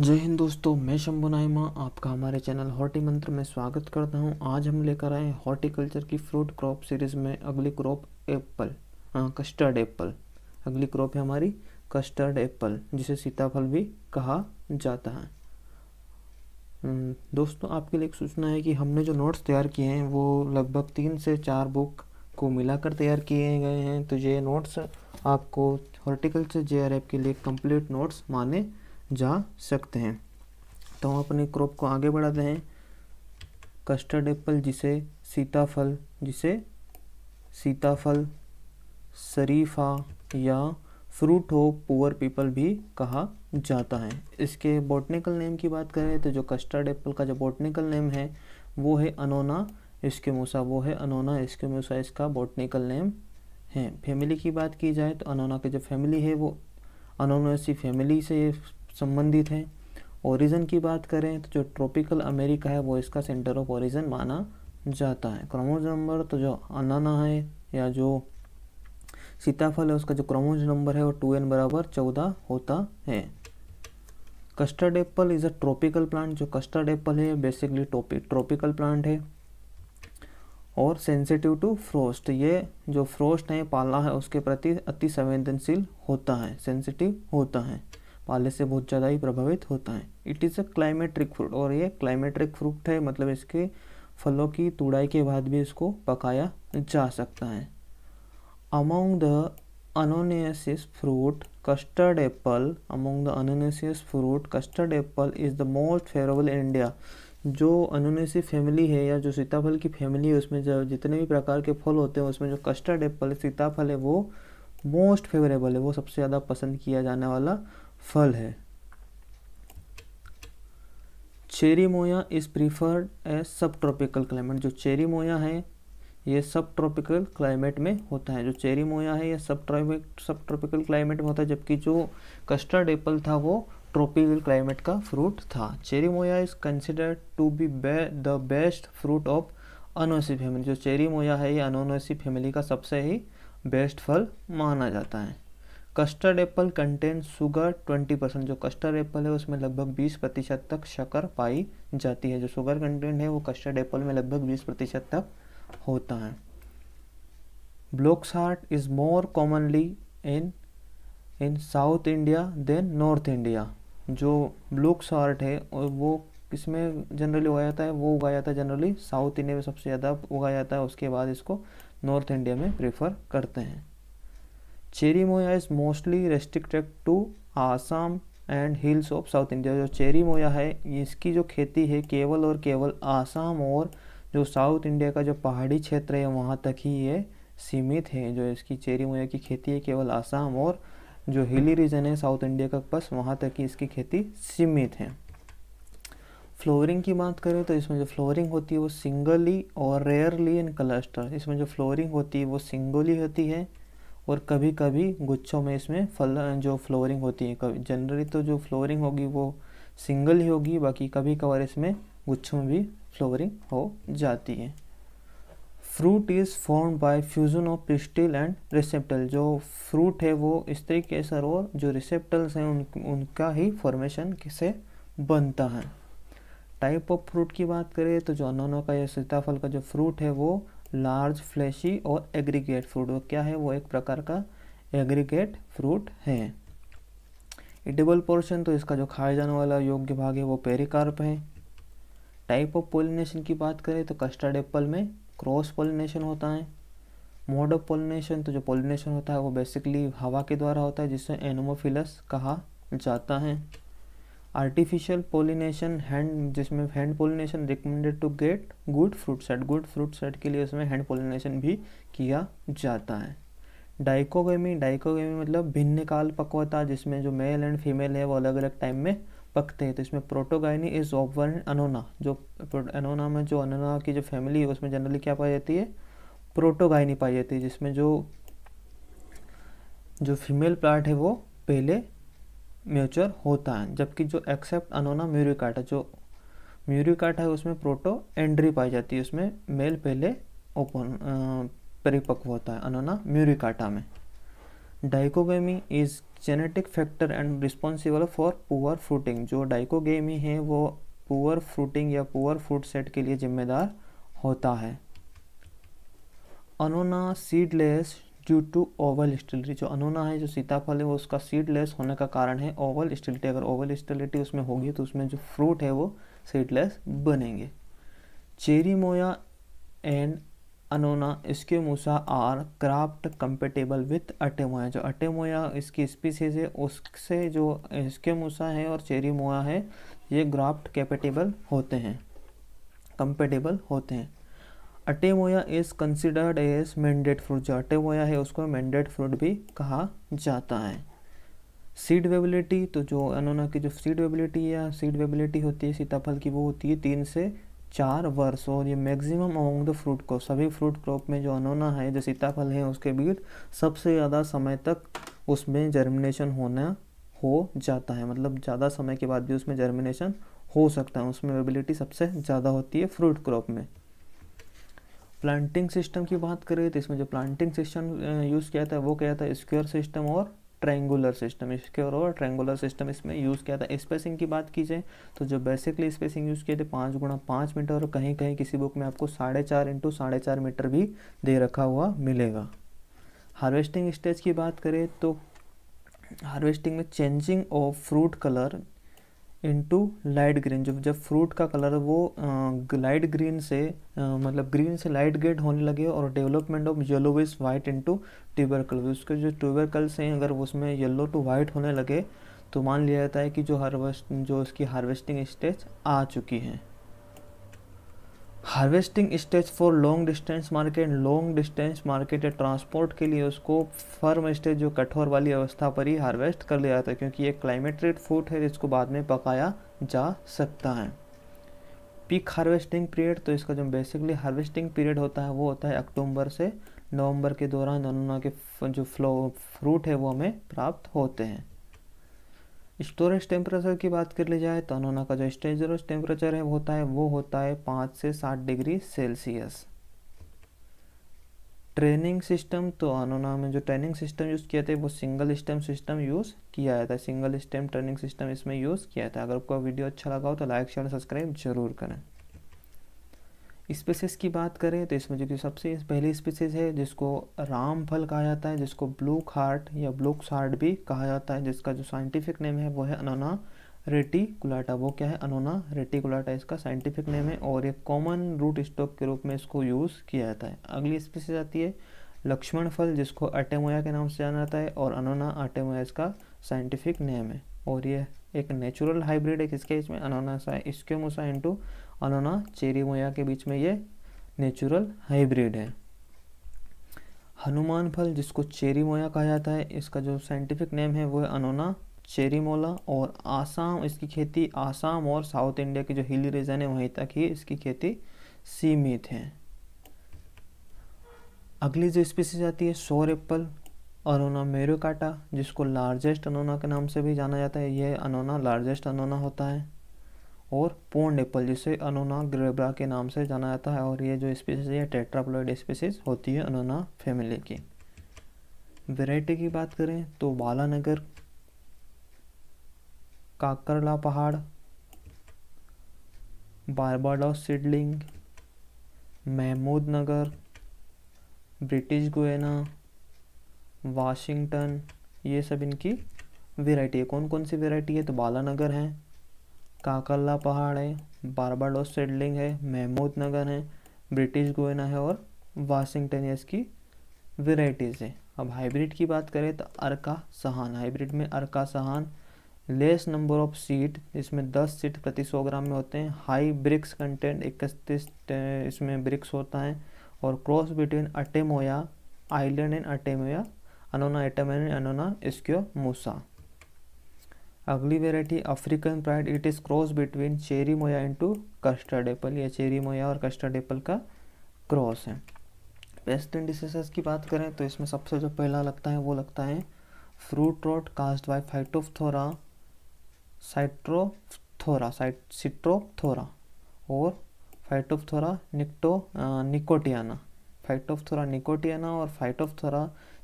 जय हिंद दोस्तों मैं शंभु नायमा आपका हमारे चैनल हॉर्टी मंत्र में स्वागत करता हूं आज हम लेकर आए हॉर्टिकल्चर की फ्रूट क्रॉप सीरीज में अगली क्रॉप एप्पल हाँ, कस्टर्ड एप्पल अगली क्रॉप है हमारी कस्टर्ड एप्पल जिसे सीताफल भी कहा जाता है हम्म, दोस्तों आपके लिए एक सूचना है कि हमने जो नोट्स तैयार किए हैं वो लगभग तीन से चार बुक को मिलाकर तैयार किए गए हैं तो ये नोट्स आपको हॉर्टिकल्चर जे के लिए कंप्लीट नोट्स माने जा सकते हैं तो हम अपने क्रॉप को आगे बढ़ाते हैं कस्टर्ड एप्पल जिसे सीताफल जिसे सीताफल शरीफा या फ्रूट हो पुअर पीपल भी कहा जाता है इसके बॉटनिकल नेम की बात करें तो जो कस्टर्ड एप्पल का जो बॉटनिकल नेम है वो है अनोना इसके मूसा वो है अनोना इसके मूसा इसका बॉटनिकल नेम है फैमिली की बात की जाए तो अनोना की जो फैमिली है वो अनोनासी फैमिली से संबंधित हैं ओरिजन की बात करें तो जो ट्रॉपिकल अमेरिका है वो इसका सेंटर ऑफ ओरिजन माना जाता है क्रोमोज नंबर तो जो अनाना है या जो सीताफल है उसका जो क्रोमोज नंबर है वो टू एन बराबर चौदह होता है custard apple is a tropical plant जो कस्टर्ड एप्पल है बेसिकली टॉपिक ट्रॉपिकल प्लांट है और सेंसिटिव टू फ्रोस्ट ये जो फ्रोस्ट है पाला है उसके प्रति अति संवेदनशील होता है सेंसिटिव होता है पाले से बहुत ज़्यादा ही प्रभावित होता है it is a climacteric fruit और ये क्लाइमेट्रिक फ्रूट है मतलब इसके फलों की तुड़ाई के बाद भी इसको पकाया जा सकता है among the ananaceous fruit custard apple among the ananaceous fruit custard apple is the most favourable in India जो अनोनेसी फैमिली है या जो सीताफल की फैमिली है उसमें जो जितने भी प्रकार के फल होते हैं उसमें जो कस्टर्ड एप्पल सीताफल है वो मोस्ट फेवरेबल है वो सबसे ज़्यादा पसंद किया जाने वाला फल है cherimoya is preferred as subtropical climate जो चेरी मोया है ये सब ट्रॉपिकल क्लाइमेट में होता है जो चेरी मोया है यह सब ट्रॉपिक सब ट्रॉपिकल क्लाइमेट में होता है जबकि जो कस्टर्ड एप्पल था वो ट्रॉपिकल क्लाइमेट का फ्रूट था cherimoya is considered to be the best fruit of Annonaceae family जो चेरी मोया है ये अनोनोसी फैमिली का सबसे ही बेस्ट फल माना जाता है custard apple contain sugar 20 percent जो कस्टर्ड एप्पल है उसमें लगभग 20 प्रतिशत तक शक्कर पाई जाती है जो शुगर कंटेंट है वो कस्टर्ड एप्पल में लगभग 20 प्रतिशत तक होता है bullock's heart is more commonly in in South India than North India जो ब्लॉक्स हार्ट है वो किसमें जनरली उगाया जाता है वो उगाया जाता है जनरली साउथ इंडिया में सबसे ज़्यादा उगाया जाता है उसके बाद इसको नॉर्थ इंडिया में प्रेफर करते हैं cherimoya is mostly restricted to Assam and hills of South India जो चेरी मोया है इसकी जो खेती है केवल और केवल आसाम और जो साउथ इंडिया का जो पहाड़ी क्षेत्र है वहाँ तक ही ये सीमित है जो इसकी चेरी मोया की खेती है केवल आसाम और जो हिली रीजन है साउथ इंडिया का बस वहाँ तक ही इसकी खेती सीमित है फ्लोरिंग की बात करें तो इसमें जो फ्लोरिंग होती है वो सिंगली और रेयरली इन क्लस्टर इसमें जो फ्लोरिंग होती है वो सिंगली होती है और कभी कभी गुच्छों में इसमें फल जो फ्लोरिंग होती है कभी जनरली तो जो फ्लोरिंग होगी वो सिंगल ही होगी बाकी कभी कभार इसमें गुच्छों में भी फ्लोरिंग हो जाती है fruit is form by fusion of pistil and receptacle जो फ्रूट है वो स्त्री केसर और जो रिसेप्टल्स हैं उन उनका ही फॉर्मेशन किसे बनता है टाइप ऑफ फ्रूट की बात करें तो जो अनोनो का या सीताफल का जो फ्रूट है वो लार्ज फ्लैशी और एग्रीगेट फ्रूट वो क्या है वो एक प्रकार का एग्रीगेट फ्रूट है इटेबल पोर्शन तो इसका जो खाया जाने वाला योग्य भाग है वो पेरिकार्प है टाइप ऑफ पोलिनेशन की बात करें तो कस्टर्ड एप्पल में क्रॉस पोलिनेशन होता है मोड ऑफ पोलिनेशन तो जो पोलिनेशन होता है वो बेसिकली हवा के द्वारा होता है जिसे एनोमोफिलस कहा जाता है आर्टिफिशियल पोलिनेशन हैंड जिसमें hand pollination recommended to get good fruit set good fruit set के लिए उसमें हैंड पोलिनेशन भी किया जाता है डाइकोगेमी डाइकोगेमी मतलब भिन्न काल पक्वता जिसमें जो मेल एंड फीमेल है वो अलग अलग टाइम में पकते हैं तो इसमें प्रोटोगाइनी इज ऑबवर्न अनोना जो अनोना में जो अनोना की जो फैमिली है उसमें जनरली क्या पाई जाती है प्रोटोगाइनी पाई जाती है जिसमें जो जो फीमेल प्लांट है वो पहले म्यूचर होता है जबकि जो एक्सेप्ट अनोना म्यूरिकाटा जो म्यूरिकाटा है उसमें प्रोटो एंड्री पाई जाती है उसमें मेल पहले ओपन परिपक्व होता है अनोना म्यूरिकाटा में dichogamy is genetic factor and responsible for poor fruiting जो डाइकोगेमी है वो पुअर फ्रूटिंग या पुअर फ्रूट सेट के लिए जिम्मेदार होता है Annona seedless due to ovule sterility जो अनोना है जो सीताफल है वो उसका सीडलेस होने का कारण है ओवल स्टिलिटी अगर ओवल स्टिलिटी उसमें होगी तो उसमें जो फ्रूट है वो सीडलेस बनेंगे चेरी मोया एंड अनोना इसके मूसा are graft compatible with atemoya जो अटेमोया इसकी स्पीसीज है उससे जो इसके मूसा है और चेरी मोया है ये ग्राफ्ट कैपेटेबल होते हैं कंपेटेबल होते हैं atemoya is considered as manmade fruit जो अटेमोया है उसको मैंडेड फ्रूट भी कहा जाता है सीड वेबिलिटी तो जो अनोना की जो सीड वेबिलिटी या सीड वेबिलिटी होती है सीताफल की वो होती है तीन से चार वर्ष और ये maximum among the fruit crop सभी फ्रूट क्रॉप में जो अनोना है जो सीताफल है उसके बीच सबसे ज़्यादा समय तक उसमें जर्मिनेशन होना हो जाता है मतलब ज़्यादा समय के बाद भी उसमें जर्मिनेशन हो सकता है उसमें वेबिलिटी सबसे ज़्यादा होती है फ्रूट क्रॉप में प्लांटिंग सिस्टम की बात करें तो इसमें जो प्लांटिंग सिस्टम यूज़ किया था वो क्या था स्क्योर सिस्टम और ट्रायंगुलर सिस्टम स्क्योर और ट्रायंगुलर सिस्टम इसमें यूज़ किया था स्पेसिंग की बात की जाए तो जो बेसिकली स्पेसिंग यूज़ किए थे पाँच गुणा पाँच मीटर और कहीं कहीं किसी बुक में आपको साढ़े चार इंटू साढ़े चार मीटर भी दे रखा हुआ मिलेगा हार्वेस्टिंग स्टेज की बात करें तो हार्वेस्टिंग में changing of fruit colour into light green जो जब फ्रूट का कलर वो लाइट ग्रीन से मतलब ग्रीन से लाइट ग्रेड होने लगे और development of yellowish white into tubercle उसके जो ट्यूबरकल्स हैं अगर उसमें येलो टू वाइट होने लगे तो मान लिया जाता है कि जो हार्वेस्ट जो उसकी हार्वेस्टिंग स्टेज आ चुकी है harvesting stage for long distance market long distance market या ट्रांसपोर्ट के लिए उसको फर्म स्टेज जो कठोर वाली अवस्था पर ही हार्वेस्ट कर लिया जाता है क्योंकि ये क्लाइमेटेड फूड है जिसको बाद में पकाया जा सकता है पीक हार्वेस्टिंग पीरियड तो इसका जो बेसिकली हार्वेस्टिंग पीरियड होता है वो होता है अक्टूबर से नवंबर के दौरान अनुना के जो फ्लो फ्रूट है वो हमें प्राप्त होते हैं स्टोरेज टेम्परेचर की बात कर ली जाए तो अनोना का जो स्टोरेज टेम्परेचर है होता है वो होता है पाँच से सात डिग्री सेल्सियस ट्रेनिंग सिस्टम तो अनोना में जो ट्रेनिंग सिस्टम यूज़ किया था वो सिंगल स्टेम सिस्टम यूज़ किया था सिंगल स्टेम ट्रेनिंग सिस्टम इसमें यूज़ किया था अगर आपको वीडियो अच्छा लगा हो तो लाइक शेयर सब्सक्राइब जरूर करें स्पेसिस की बात करें तो इसमें जो कि सबसे पहली स्पेसिस है जिसको राम फल कहा जाता है जिसको ब्लू हार्ट या ब्लूक हार्ट भी कहा जाता है जिसका जो साइंटिफिक नेम है वो है अनोना रेटिकुलाटा वो क्या है अनोना रेटिकुलाटा इसका साइंटिफिक नेम है और ये कॉमन रूट स्टॉक के रूप में इसको यूज़ किया जाता है अगली स्पीसीज आती है लक्ष्मण फल जिसको अटेमोया के नाम से जाना जाता है और अनोना अटेमोया इसका साइंटिफिक नेम है और ये एक नेचुरल हाइब्रिड है किसके बीच में अनोनासा इसक्योमोसा इंटू अनोना चेरी मोया के बीच में ये नेचुरल हाइब्रिड है हनुमान फल जिसको चेरी मोया कहा जाता है इसका जो साइंटिफिक नेम है वो है अनोना चेरी मोला और आसाम इसकी खेती आसाम और साउथ इंडिया की जो हिली रीजन है वहीं तक ही इसकी खेती सीमित है अगली जो स्पीसीज आती है सोर एप्पल अनोना मेरुकाटा जिसको लार्जेस्ट अनोना के नाम से भी जाना जाता है यह अनोना लार्जेस्ट अनोना होता है और पोर्न एप्पल जिसे अनोना ग्रेब्रा के नाम से जाना जाता है और ये जो स्पीसीज है टेट्राप्लॉइड स्पीसीज होती है अनोना फैमिली की वेराइटी की बात करें तो Balanagar Kakarlapahad Barbados seedling Mahmood Nagar British Guiana Washington ये सब इनकी वेराइटी है कौन कौन सी वेराइटी है तो बालानगर है काकल्ला पहाड़ है बारबाडोस सेडलिंग है महमूद नगर है ब्रिटिश गोयना है और वाशिंगटन ये इसकी वेराइटीज़ है अब हाइब्रिड की बात करें तो अरका सहान हाइब्रिड में अरका सहान लेस नंबर ऑफ सीट इसमें 10 सीट प्रति 100 ग्राम में होते हैं हाई ब्रिक्स कंटेंट इकतीस इसमें ब्रिक्स होता है और cross between atemoya island and atemoya Annona item and Annona मूसा अगली variety African Pride it is cross between cherimoya into custard apple यह चेरी मोया और कस्टर्ड एप्पल का क्रॉस है बेस्ट एंड की बात करें तो इसमें सबसे जो पहला लगता है वो लगता है fruit rot caused by Phytophthora citrophthora साइट सिट्रोफ्थोरा और फाइटोफ्थोरा निकटो निकोटियाना फाइटोफ्थोरा निकोटियाना और फाइटोफ्थोरा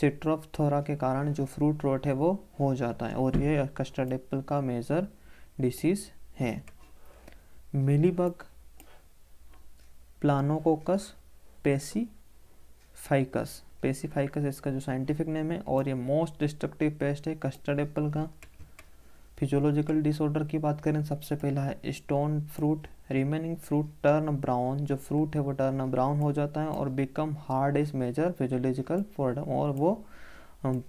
सिट्रोफ्थोरा के कारण जो फ्रूट रोट है वो हो जाता है और ये कस्टर्ड एप्पल का मेजर डिसीज है मिलीबग प्लानोकोकस पेसीफाइकस पेसीफाइकस इसका जो साइंटिफिक नेम है और ये मोस्ट डिस्ट्रक्टिव पेस्ट है कस्टर्ड एप्पल का फिजियोलॉजिकल डिसऑर्डर की बात करें सबसे पहला है stone fruit remaining fruit turn brown जो फ्रूट है वो टर्न ब्राउन हो जाता है और become hard is major physiological problem और वो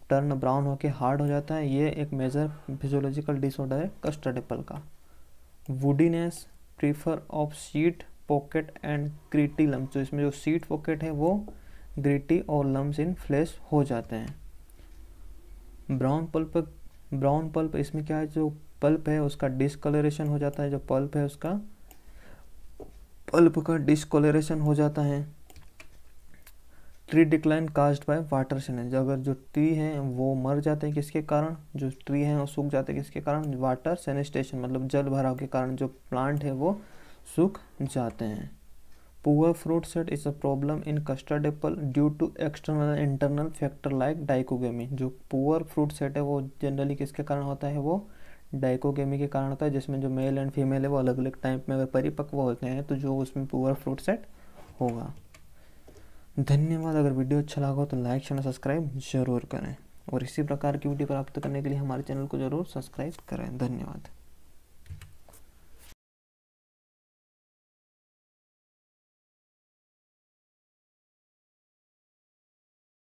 टर्न um, ब्राउन होके हार्ड हो जाता है ये एक मेजर फिजोलॉजिकल डिसऑर्डर है कस्टर्ड एप्पल का woodiness periphery of seed pocket and gritty lumps तो इसमें जो सीट पॉकेट है वो ग्रीटी और लम्स इन फ्लैश हो जाते हैं ब्राउन पल्प ब्राउन पल्प इसमें क्या है जो पल्प है उसका डिसकलरेशन हो जाता है जो पल्प है उसका पल्प का डिसकोलरेशन हो जाता है tree decline caused by water सनेज अगर जो ट्री हैं वो मर जाते हैं किसके कारण जो ट्री हैं वो सूख जाते हैं किसके कारण वाटर सेनेस्टेशन मतलब जल भराव के कारण जो प्लांट है वो सूख जाते हैं poor fruit set is a problem in custard apple due to external internal factor like dichogamy जो पुअर फ्रूट सेट है वो जनरली किसके कारण होता है वो डाइकोगेमी के कारण होता है जिसमें जो मेल एंड फीमेल है वो अलग अलग टाइप में अगर परिपक्व होते हैं तो जो उसमें पुअर फ्रूट सेट होगा धन्यवाद अगर वीडियो अच्छा लगा हो तो लाइक शेयर सब्सक्राइब जरूर करें और इसी प्रकार की वीडियो प्राप्त करने के लिए हमारे चैनल को जरूर सब्सक्राइब करें धन्यवाद